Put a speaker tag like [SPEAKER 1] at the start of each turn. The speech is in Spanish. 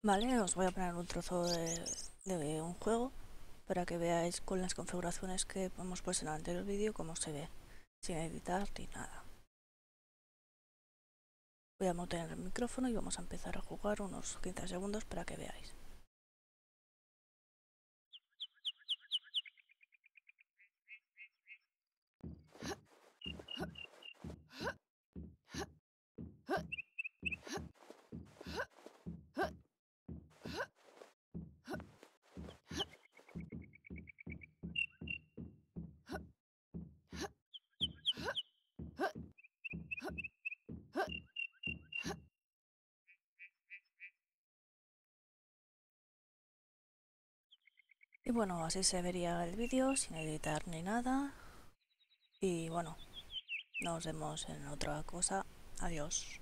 [SPEAKER 1] Vale, os voy a poner un trozo de, un juego para que veáis con las configuraciones que hemos puesto en el anterior vídeo cómo se ve, sin editar ni nada. Voy a mantener el micrófono y vamos a empezar a jugar unos 15 segundos
[SPEAKER 2] para que veáis.
[SPEAKER 3] Y bueno, así se vería el vídeo
[SPEAKER 4] sin editar ni nada. Y bueno, nos vemos en otra cosa. Adiós.